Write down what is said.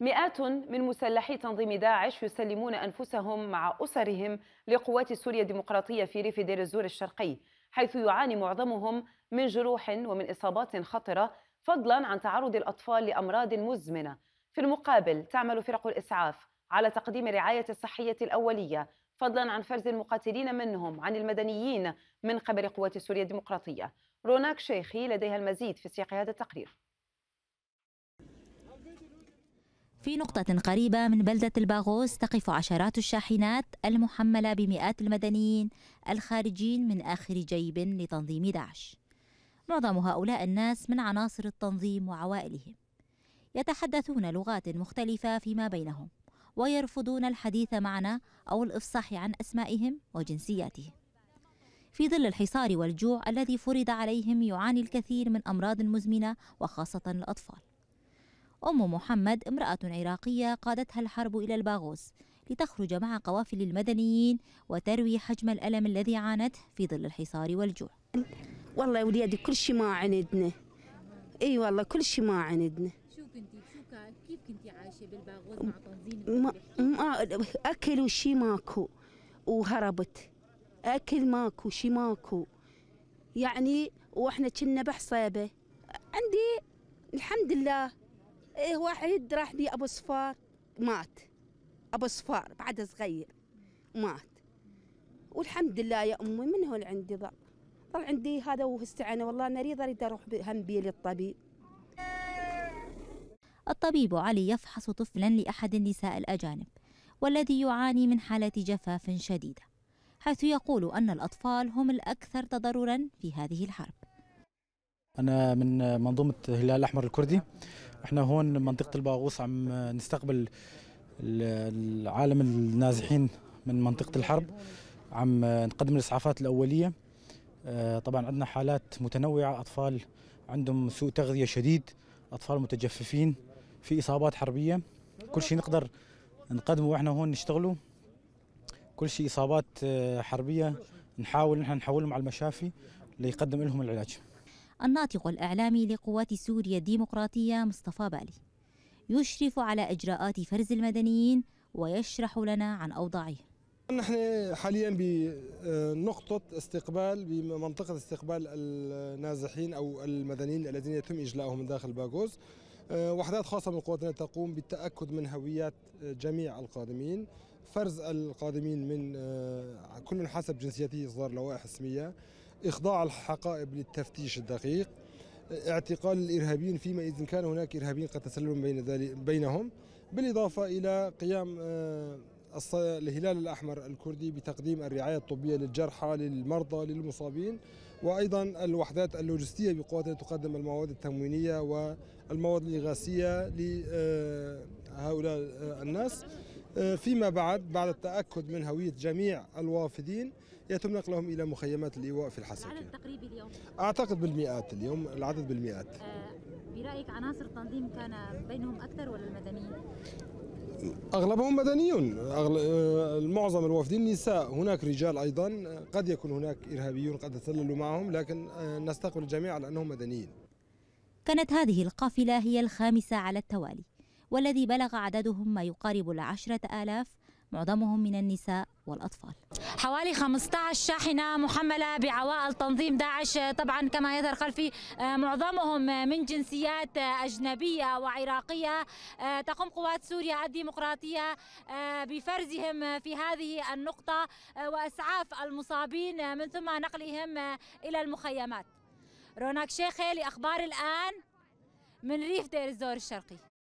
مئات من مسلحي تنظيم داعش يسلمون أنفسهم مع أسرهم لقوات سوريا الديمقراطية في ريف دير الزور الشرقي حيث يعاني معظمهم من جروح ومن إصابات خطرة فضلا عن تعرض الأطفال لأمراض مزمنة في المقابل تعمل فرق الإسعاف على تقديم الرعاية الصحية الأولية فضلا عن فرز المقاتلين منهم عن المدنيين من قبل قوات سوريا الديمقراطية روناك شيخي لديها المزيد في سياق هذا التقرير في نقطة قريبة من بلدة الباغوس تقف عشرات الشاحنات المحملة بمئات المدنيين الخارجين من آخر جيب لتنظيم داعش. معظم هؤلاء الناس من عناصر التنظيم وعوائلهم. يتحدثون لغات مختلفة فيما بينهم، ويرفضون الحديث معنا أو الإفصاح عن أسمائهم وجنسياتهم. في ظل الحصار والجوع الذي فرض عليهم يعاني الكثير من أمراض مزمنة وخاصة الأطفال. أم محمد امرأة عراقية قادتها الحرب إلى الباغوس لتخرج مع قوافل المدنيين وتروي حجم الألم الذي عانته في ظل الحصار والجوع والله يا وليدي كل شيء ما عندنا اي والله كل شيء ما عندنا شو كنتي شو كان كيف كنتي عايشه بالباغوث مع تنظيم ما, ما آه، اكل وشي ماكو وهربت اكل ماكو شي ماكو يعني واحنا كنا بحصيبه عندي الحمد لله إيه واحد راح لي ابو صفار مات ابو صفار بعد صغير مات والحمد لله يا امي من هو اللي عندي ضل ضل عندي هذا واستعانه والله مريض اريد اروح هم بي للطبيب الطبيب علي يفحص طفلا لاحد النساء الاجانب والذي يعاني من حاله جفاف شديده حيث يقول ان الاطفال هم الاكثر تضررا في هذه الحرب انا من منظومه الهلال الاحمر الكردي احنا هون منطقه الباغوص عم نستقبل العالم النازحين من منطقه الحرب عم نقدم الاسعافات الاوليه آه، طبعا عندنا حالات متنوعه اطفال عندهم سوء تغذيه شديد اطفال متجففين في اصابات حربيه كل شيء نقدر نقدمه واحنا هون نشتغله كل شيء اصابات آه، حربيه نحاول نحن نحولهم على المشافي ليقدم لهم العلاج الناطق الإعلامي لقوات سوريا الديمقراطية مصطفى بالي يشرف على إجراءات فرز المدنيين ويشرح لنا عن أوضاعهم نحن حاليا بنقطة استقبال بمنطقة استقبال النازحين أو المدنيين الذين يتم إجلاؤهم من داخل باغوز وحدات خاصة من قواتنا تقوم بالتأكد من هويات جميع القادمين فرز القادمين من كل حسب جنسيته إصدار لوائح اسمية إخضاع الحقائب للتفتيش الدقيق اعتقال الارهابيين فيما اذا كان هناك ارهابيين قد تسللوا بين ذلك بينهم بالاضافه الى قيام آه، الهلال الاحمر الكردي بتقديم الرعايه الطبيه للجرحى للمرضى للمصابين وايضا الوحدات اللوجستيه بقواتها تقدم المواد التموينيه والمواد الاغاثيه لهؤلاء آه، آه، الناس آه، فيما بعد بعد التاكد من هويه جميع الوافدين يتم نقلهم الى مخيمات الايواء في الحسكه العدد تقريبي اليوم اعتقد بالمئات اليوم العدد بالمئات آه، برايك عناصر التنظيم كان بينهم اكثر ولا المدنيين اغلبهم مدنيون أغل... آه، معظم الوافدين نساء هناك رجال ايضا قد يكون هناك ارهابيون قد تسللوا معهم لكن نستقبل الجميع على انهم مدنيين كانت هذه القافله هي الخامسه على التوالي والذي بلغ عددهم ما يقارب العشرة آلاف معظمهم من النساء والأطفال حوالي 15 شاحنة محملة بعوائل تنظيم داعش طبعا كما يظهر خلفي معظمهم من جنسيات أجنبية وعراقية تقوم قوات سوريا الديمقراطية بفرزهم في هذه النقطة وإسعاف المصابين من ثم نقلهم إلى المخيمات روناك شيخي لأخبار الآن من ريف دير الزور الشرقي